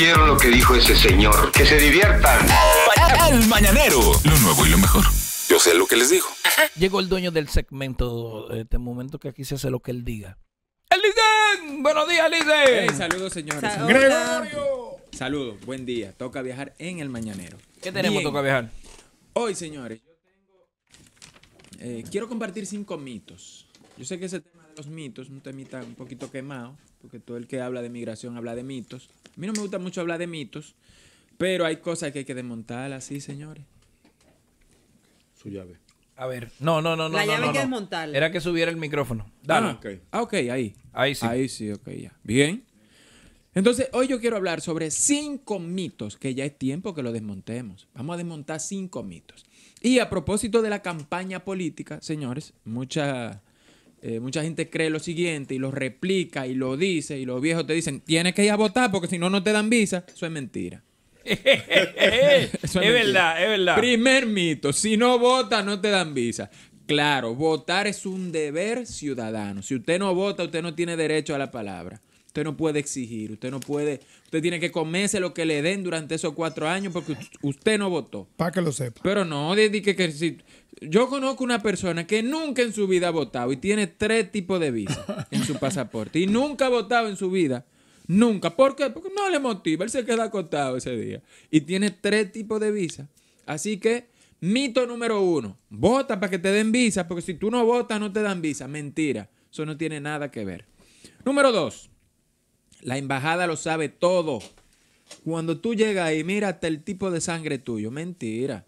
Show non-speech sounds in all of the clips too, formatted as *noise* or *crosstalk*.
quiero lo que dijo ese señor. Que se diviertan. El mañanero. Lo nuevo y lo mejor. Yo sé lo que les digo. Llegó el dueño del segmento, de este momento que aquí se hace lo que él diga. ¡Elicen! ¡Buenos días, Elicen! saludos, señores. Saludos. Saludos, buen día. Toca viajar en el mañanero. ¿Qué tenemos, toca viajar? Hoy, señores, yo tengo. Eh, quiero compartir cinco mitos. Yo sé que ese tema mitos, un temita un poquito quemado, porque todo el que habla de migración habla de mitos. A mí no me gusta mucho hablar de mitos, pero hay cosas que hay que desmontar así, señores. Su llave. A ver, no, no, no, no. La llave hay que desmontarla. Era que subiera el micrófono. Dale. Ah, ah, ok, ahí. Ahí sí. Ahí sí, ok, ya. Bien. Entonces, hoy yo quiero hablar sobre cinco mitos, que ya es tiempo que lo desmontemos. Vamos a desmontar cinco mitos. Y a propósito de la campaña política, señores, mucha eh, mucha gente cree lo siguiente y lo replica y lo dice y los viejos te dicen, tienes que ir a votar porque si no, no te dan visa. Eso es mentira. *laughs* es, verdad, es verdad. Primer mito, si no votas, no te dan visa. Claro, votar es un deber ciudadano. Si usted no vota, usted no tiene derecho a la palabra. Usted no puede exigir, usted no puede, usted tiene que comerse lo que le den durante esos cuatro años porque usted no votó. Para que lo sepa. Pero no, si, yo conozco una persona que nunca en su vida ha votado y tiene tres tipos de visa *laughs* en su pasaporte y nunca ha votado en su vida. Nunca. ¿Por qué? Porque no le motiva. Él se queda acostado ese día. Y tiene tres tipos de visa. Así que, mito número uno. Vota para que te den visa, porque si tú no votas, no te dan visa. Mentira. Eso no tiene nada que ver. Número dos. La embajada lo sabe todo. Cuando tú llegas y mírate el tipo de sangre tuyo, mentira.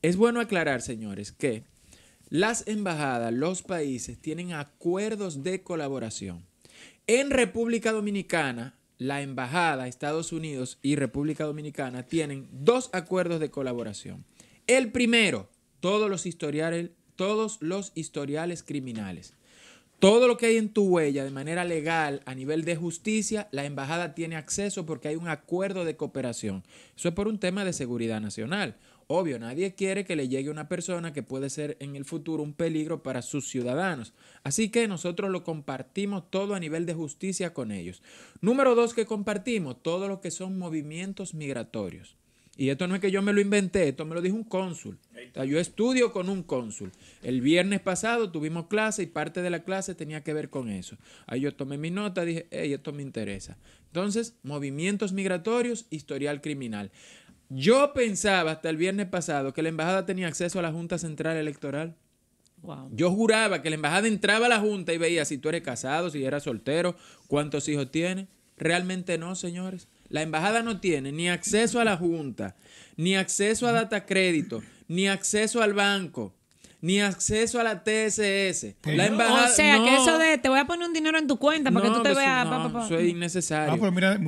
Es bueno aclarar, señores, que las embajadas, los países tienen acuerdos de colaboración. En República Dominicana, la embajada, Estados Unidos y República Dominicana tienen dos acuerdos de colaboración. El primero, todos los historiales, todos los historiales criminales. Todo lo que hay en tu huella de manera legal a nivel de justicia, la embajada tiene acceso porque hay un acuerdo de cooperación. Eso es por un tema de seguridad nacional. Obvio, nadie quiere que le llegue una persona que puede ser en el futuro un peligro para sus ciudadanos. Así que nosotros lo compartimos todo a nivel de justicia con ellos. Número dos que compartimos, todo lo que son movimientos migratorios. Y esto no es que yo me lo inventé, esto me lo dijo un cónsul. yo estudio con un cónsul. El viernes pasado tuvimos clase y parte de la clase tenía que ver con eso. Ahí yo tomé mi nota, dije, hey, esto me interesa. Entonces, movimientos migratorios, historial criminal. Yo pensaba hasta el viernes pasado que la embajada tenía acceso a la Junta Central Electoral. Wow. Yo juraba que la embajada entraba a la Junta y veía si tú eres casado, si eres soltero, cuántos hijos tienes. Realmente no, señores. La embajada no tiene ni acceso a la junta, ni acceso a data crédito, ni acceso al banco ni acceso a la TSS. Pues o sea, que eso de te voy a poner un dinero en tu cuenta para que tú te veas. No, Eso es innecesario. No, ah, pero mira,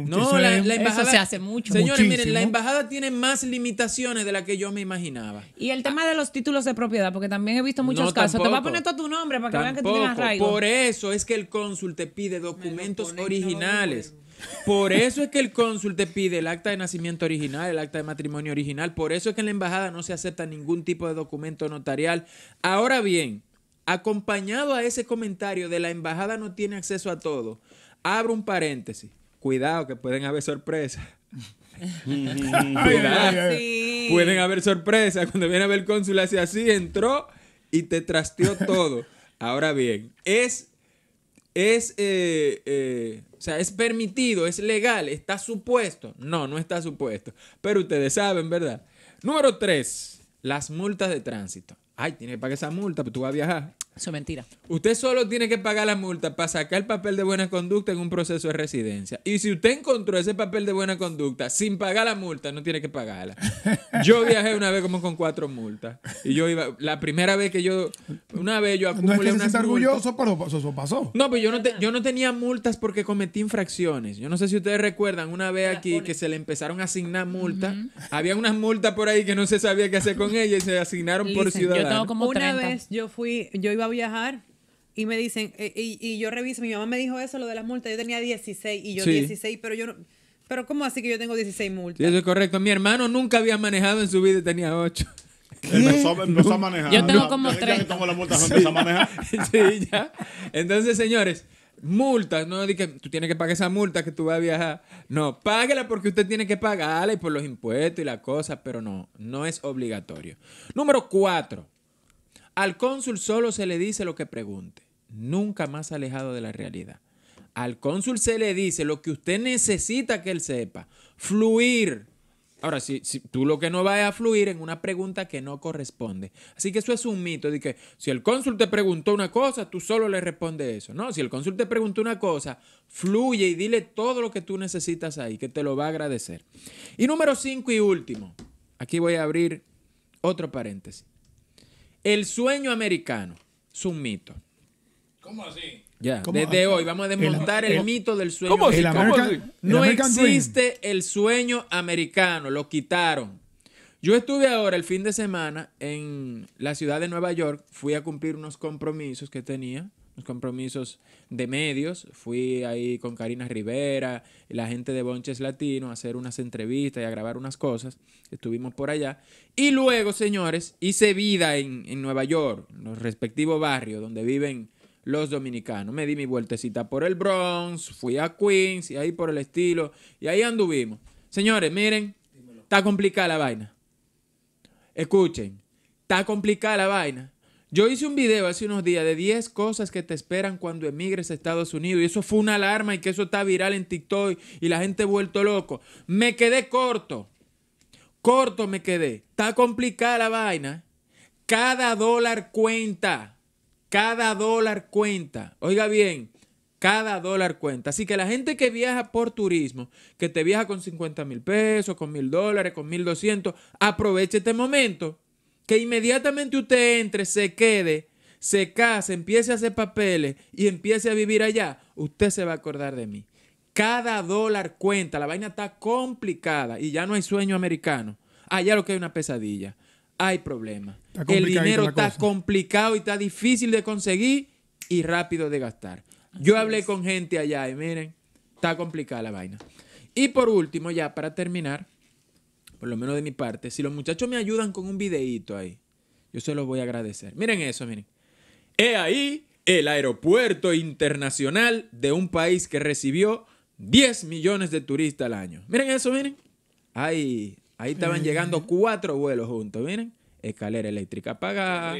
la, embajada, se hace mucho. Señores, miren, la embajada tiene más limitaciones de las que yo me imaginaba. Y el tema de los títulos de propiedad, porque también he visto muchos casos. te voy a poner todo tu nombre para que vean que tú tienes arraigo. Por eso es que el cónsul te pide documentos originales. Por eso es que el cónsul te pide el acta de nacimiento original, el acta de matrimonio original. Por eso es que en la embajada no se acepta ningún tipo de documento notarial. Ahora bien, acompañado a ese comentario de la embajada no tiene acceso a todo, abro un paréntesis. Cuidado que pueden haber sorpresas. *laughs* Cuidado. Pueden haber sorpresas. Cuando viene a ver el cónsul hace así, entró y te trasteó todo. Ahora bien, es es, eh, eh, o sea, es permitido, es legal, está supuesto. No, no está supuesto. Pero ustedes saben, ¿verdad? Número tres, las multas de tránsito. Ay, tiene que pagar esa multa, pero pues tú vas a viajar. Eso es mentira. Usted solo tiene que pagar la multa para sacar el papel de buena conducta en un proceso de residencia. Y si usted encontró ese papel de buena conducta sin pagar la multa, no tiene que pagarla. *laughs* Yo viajé una vez como con cuatro multas. Y yo iba, la primera vez que yo, una vez yo acumulé no es orgulloso, eso pasó. No, pero pues yo no, yo no tenía multas porque cometí infracciones. Yo no sé si ustedes recuerdan una vez aquí que se le empezaron a asignar multas. Había unas multas por ahí que no se sabía qué hacer con ellas y se asignaron por ciudad. Yo como Una vez yo fui, yo iba viajar y me dicen, eh, y, yo reviso, mi mamá me dijo eso, lo de las multas, yo tenía 16 y yo 16, pero yo Pero ¿cómo así que yo tengo 16 multas? eso es correcto. Mi hermano nunca había manejado en su vida tenía 8. *laughs* Yo tengo como *laughs* Entonces, señores, multas, no de que tú tienes que pagar esa multa que tú vas a viajar. No, páguela porque usted tiene que pagarla y por los impuestos y la cosa, pero no, no es obligatorio. Número 4. Al cónsul solo se le dice lo que pregunte, nunca más alejado de la realidad. Al cónsul se le dice lo que usted necesita que él sepa, fluir. Ahora, si, tú lo que no vas a fluir en una pregunta que no corresponde. Así que eso es un mito de que si el cónsul te preguntó una cosa, tú solo le respondes eso. No, si el cónsul te preguntó una cosa, fluye y dile todo lo que tú necesitas ahí, que te lo va a agradecer. Y número cinco y último, aquí voy a abrir otro paréntesis. El sueño americano es un mito. ¿Cómo así? Ya, desde hoy vamos a desmontar el, mito del sueño ¿Cómo americano. no existe el sueño americano, lo quitaron. Yo estuve ahora el fin de semana en la ciudad de Nueva York, fui a cumplir unos compromisos que tenía los compromisos de medios. Fui ahí con Karina Rivera, la gente de Bonches Latino, a hacer unas entrevistas y a grabar unas cosas. Estuvimos por allá. Y luego, señores, hice vida en, Nueva York, en los respectivos barrios donde viven los dominicanos. Me di mi vueltecita por el Bronx, fui a Queens y ahí por el estilo. Y ahí anduvimos. Señores, miren, está complicada la vaina. Escuchen, está complicada la vaina. Yo hice un video hace unos días de 10 cosas que te esperan cuando emigres a Estados Unidos. Y eso fue una alarma y que eso está viral en TikTok y la gente ha vuelto loco. Me quedé corto. Corto me quedé. Está complicada la vaina. Cada dólar cuenta. Cada dólar cuenta. Oiga bien, cada dólar cuenta. Así que la gente que viaja por turismo, que te viaja con 50 mil pesos, con mil dólares, con mil doscientos, aproveche este momento que inmediatamente usted entre, se quede, se case, empiece a hacer papeles y empiece a vivir allá, usted se va a acordar de mí. Cada dólar cuenta, la vaina está complicada y ya no hay sueño americano. Allá lo que hay una pesadilla, hay problemas. El dinero está complicado y está difícil de conseguir y rápido de gastar. Yo hablé con gente allá y miren, está complicada la vaina. Y por último, ya para terminar, por lo menos de mi parte, si los muchachos me ayudan con un videito ahí, yo se los voy a agradecer. Miren eso, miren. He ahí el aeropuerto internacional de un país que recibió 10 millones de turistas al año. Miren eso, miren. Ahí, ahí estaban llegando cuatro vuelos juntos, miren. Escalera eléctrica apagada.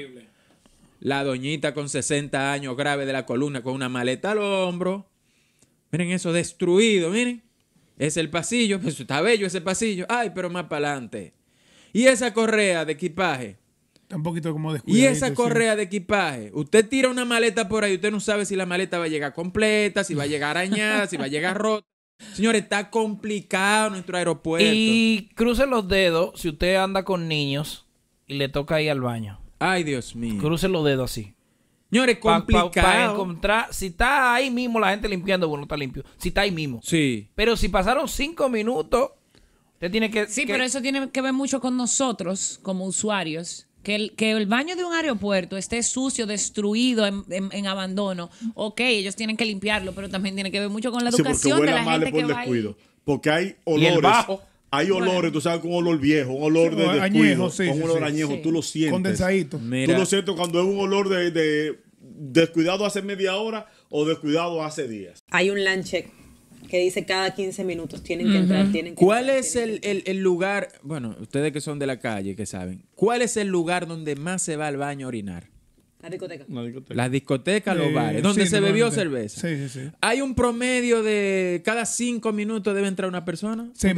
La doñita con 60 años grave de la columna con una maleta al hombro. Miren eso, destruido, miren. Es el pasillo, *laughs* está bello ese pasillo. Ay, pero más para adelante. Y esa correa de equipaje. Está un poquito como descuidado. Y esa correa de equipaje. Usted tira una maleta por ahí, usted no sabe si la maleta va a llegar completa, si va a llegar arañada, si va a llegar rota. Señores, está complicado nuestro aeropuerto. Y cruce los dedos si usted anda con niños y le toca ir al baño. Ay, Dios mío. Cruce los dedos así. Señores, complicado. Para encontrar, si está ahí mismo la gente limpiando, bueno, está limpio. Si está ahí mismo. Sí. Pero si pasaron cinco minutos, usted tiene que... Sí, pero eso tiene que ver mucho con nosotros como usuarios. Que el, que el baño de un aeropuerto esté sucio, destruido, en, abandono, ok, ellos tienen que limpiarlo, pero también tiene que ver mucho con la educación de la gente que va Porque hay olores... Hay olores, tú sabes, con olor viejo, un olor de, descuido, sí, un olor añejo, tú lo sientes. Condensadito. Tú lo sientes cuando es un olor de, descuidado hace media hora o descuidado hace días. Hay un land que dice cada 15 minutos tienen que entrar, tienen que ¿Cuál es el, lugar, bueno, ustedes que son de la calle, que saben, cuál es el lugar donde más se va al baño a orinar? La discoteca. Las discotecas, los eh, bares, donde se bebió cerveza. Sí, sí, sí. Hay un promedio de cada cinco minutos debe entrar una persona. Sí,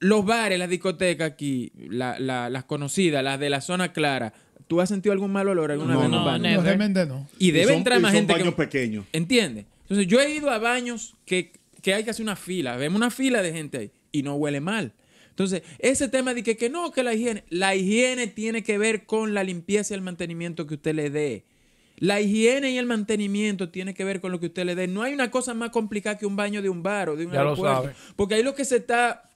Los bares, las discotecas aquí, las conocidas, las de la zona clara, ¿tú has sentido algún mal olor alguna vez No, realmente no. Y debe entrar más gente. son baños pequeños. ¿Entiendes? Entonces, yo he ido a baños que, que hay que hacer una fila. Vemos una fila de gente ahí y no huele mal. Entonces, ese tema de que, que no, que la higiene, la higiene tiene que ver con la limpieza y el mantenimiento que usted le dé. La higiene y el mantenimiento tiene que ver con lo que usted le dé. No hay una cosa más complicada que un baño de un bar o de un ya aeropuerto. Porque ahí lo que se está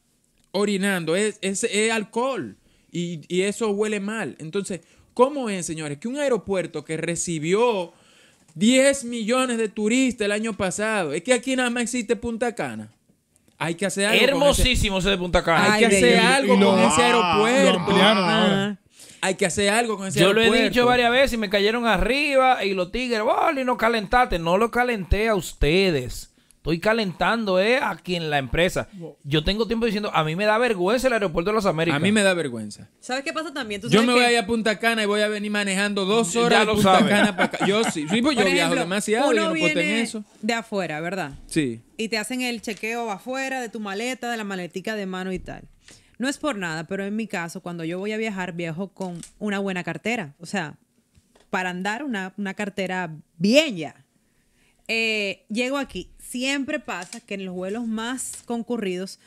orinando es, es, alcohol y, y, eso huele mal. Entonces, ¿cómo es, señores, que un aeropuerto que recibió 10 millones de turistas el año pasado, es que aquí nada más existe Punta Cana? Hay que hacer algo. Hermosísimo ese de Punta Cana. Hay que hacer algo con ese aeropuerto. Hay que hacer algo con ese aeropuerto Yo lo he dicho varias veces y me cayeron arriba y los tigres, y no calentaste. No lo calenté a ustedes. Estoy calentando eh, aquí en la empresa. Yo tengo tiempo diciendo, a mí me da vergüenza el aeropuerto de los Américas. A mí me da vergüenza. ¿Sabes qué pasa también? yo me voy a a Punta Cana y voy a venir manejando dos horas Punta Cana para acá. Yo sí, pues yo viajo demasiado, y no eso. De afuera, ¿verdad? Sí. Y te hacen el chequeo afuera de tu maleta, de la maletica de mano y tal. No es por nada, pero en mi caso, cuando yo voy a viajar, viajo con una buena cartera. O sea, para andar una, cartera bien ya. Eh, llego aquí. Siempre pasa que en los vuelos más concurridos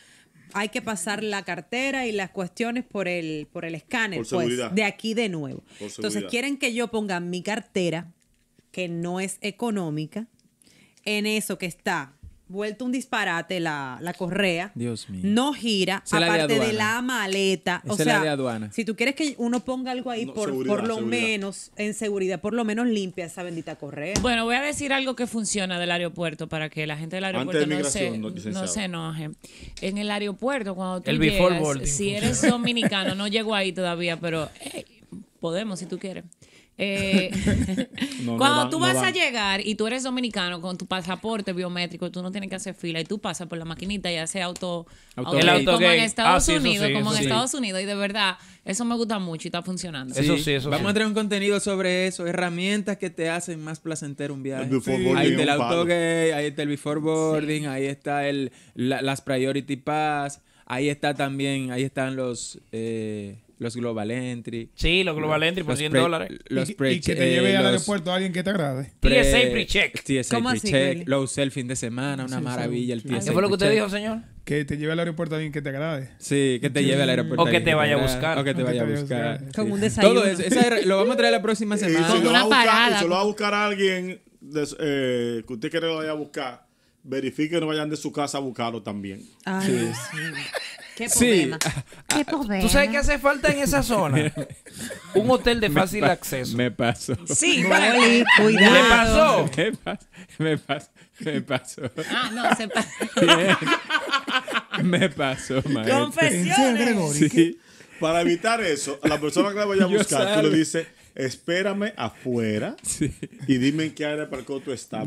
hay que pasar la cartera y las cuestiones por el, por el escáner. Pues, de aquí de nuevo. Entonces quieren que yo ponga mi cartera, que no es económica, en eso que está vuelto un disparate la, correa. Dios mío. No gira, aparte de, la maleta. o sea, si tú quieres que uno ponga algo ahí, por, por, lo menos, en seguridad, por lo menos limpia esa bendita correa. Bueno, voy a decir algo que funciona del aeropuerto para que la gente del aeropuerto no, se, enoje. En el aeropuerto, cuando tú si eres dominicano, no llego ahí todavía, pero podemos si tú quieres. Eh, *laughs* cuando tú vas a llegar y tú eres dominicano con tu pasaporte biométrico, tú no tienes que hacer fila y tú pasas por la maquinita y haces auto, como en Estados ah, Unidos, como en Estados Unidos y de verdad eso me gusta mucho y está funcionando. Eso sí, eso Vamos a traer un contenido sobre eso, herramientas que te hacen más placentero un viaje. Ahí está el auto ahí está el before boarding, ahí está el las priority pass, ahí está también, ahí están los eh, los Global Entry. Sí, los Global Entry por 100 dólares. Los y, que te lleve al eh, aeropuerto a alguien que te agrade. TSA pre-check. TSA pre-check. usé el fin de semana, una maravilla. el TSA ¿Qué fue lo que usted dijo, señor? Que te lleve al aeropuerto a alguien que te agrade. Sí, que te lleve al aeropuerto. O que te vaya a buscar. O que te vaya a buscar. Con un desayuno. Todo eso. lo vamos a traer la próxima semana. Con una parada. Se lo va a buscar a alguien eh, que usted quiere que lo vaya a buscar verifique que no vayan de su casa a buscarlo también. sí. sí. Qué problema. Ah, ¿Qué problema? ¿Tú sabes qué hace falta en esa zona? *laughs* Un hotel de fácil acceso. Me pasó. Sí, *laughs* vale, cuidado. Me pasó. Me pasó. Me pasó. Ah, no, se pasó. *laughs* me pasó, maestro. Confesiones. Para evitar eso, la persona que la vaya a buscar, tú le dices espérame afuera *laughs* y dime en qué área de que tú estás.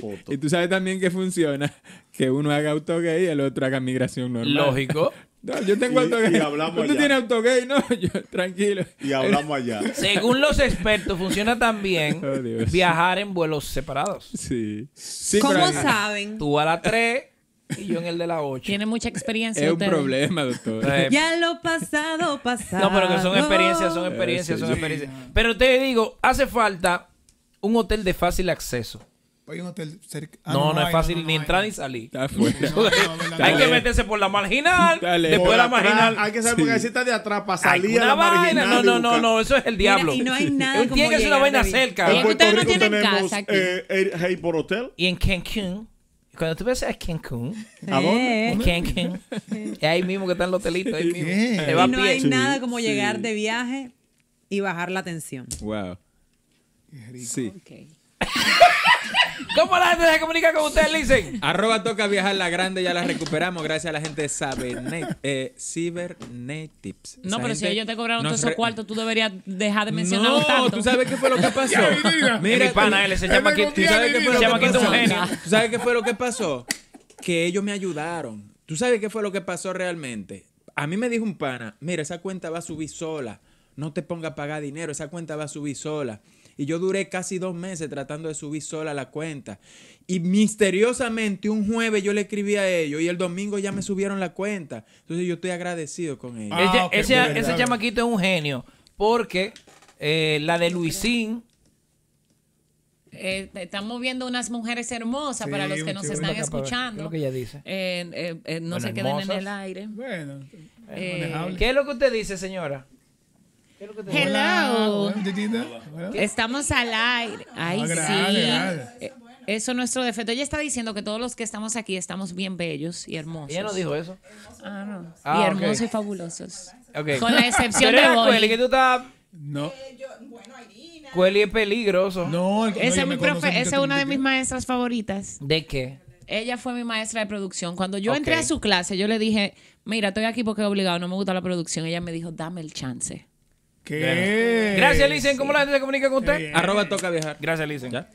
foto. Y, tú sabes también que funciona que uno haga autogay y el otro haga migración normal. Lógico. *laughs* yo tengo autogay. Y hablamos allá. Tú tienes autogay, no, *laughs* tranquilo. Y hablamos allá. Según los expertos, funciona también oh, viajar en vuelos separados. Sí. sí ¿Cómo saben? Tú a la 3 *laughs* y yo en el de la 8. Tiene mucha experiencia. es un problema, doctor. *laughs* Eh, ya lo pasado, pasado. No, pero que son experiencias, son eh, experiencias, son experiencias. Pero te digo, hace falta un hotel de fácil acceso. Hay un hotel cerca. Ah, no, no, es fácil ni entrar ni salir. hay que meterse por la marginal. Después de la marginal. Hay que saber porque sí. está de atrás para salir. la vaina. No, no, no, no. Eso es el diablo. y no hay nada. *laughs* Tiene que ser una vaina cerca. En Puerto Rico tenemos casa, aquí. hey por Hotel. Y en Cancún cuando tú ves a Cancún, ¿a Cancún, es ahí mismo que está el hotelito. Ahí mismo. no hay nada como llegar de viaje y bajar la tensión. Wow. Sí. *laughs* ¿Cómo la gente se comunica con ustedes, Licen? Arroba toca viajar la grande, ya la recuperamos gracias a la gente de Cybernet, eh, Cybernetips. No, pero si ellos te cobraron todos esos cuartos, tú deberías dejar de mencionar no, tanto. tú sabes qué fue lo que *laughs* pasó. Mira, mi pana, eh, él llama llama eh, ¿Tú sabes qué fue lo que pasó? ¿Tú sabes qué fue lo que pasó? Que ellos me ayudaron. ¿Tú sabes qué fue lo que pasó realmente? A mí me dijo un pana, mira, esa cuenta va a subir sola. No te ponga a pagar dinero, esa cuenta va a subir sola. Y yo duré casi dos meses tratando de subir sola la cuenta. Y misteriosamente un jueves yo le escribí a ellos y el domingo ya me subieron la cuenta. Entonces yo estoy agradecido con ellos. ese, ah, chamaquito es un genio porque eh, la de Luisín... Eh, estamos viendo unas mujeres hermosas para los que nos están escuchando. no se queden en el aire. Bueno, eh, ¿Qué es lo que usted dice, señora? Hello. Estamos al aire. Ay, sí. Eh, eh, eso es nuestro defecto. Ella está diciendo que todos los que estamos aquí estamos bien bellos y hermosos. Ella no dijo eso. Ah, no. Ah, y hermosos y fabulosos. Con la excepción de Cueli que tú estás... No. Cueli es peligroso. No, esa, es, esa es una de mis maestras favoritas. ¿De qué? Ella fue mi maestra de producción. Cuando yo entré a su clase, yo le dije, mira, estoy aquí porque he obligado, no me gusta la producción. Ella me dijo, dame el chance. Gracias, licen. ¿Cómo la gente se comunica con usted? Arroba toca viajar. Gracias, licen.